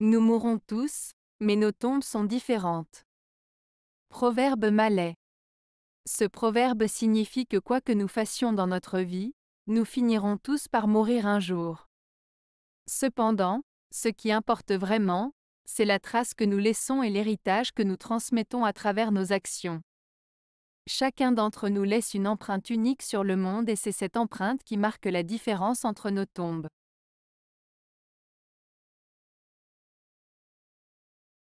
Nous mourrons tous, mais nos tombes sont différentes. Proverbe malais. Ce proverbe signifie que quoi que nous fassions dans notre vie, nous finirons tous par mourir un jour. Cependant, ce qui importe vraiment, c'est la trace que nous laissons et l'héritage que nous transmettons à travers nos actions. Chacun d'entre nous laisse une empreinte unique sur le monde et c'est cette empreinte qui marque la différence entre nos tombes.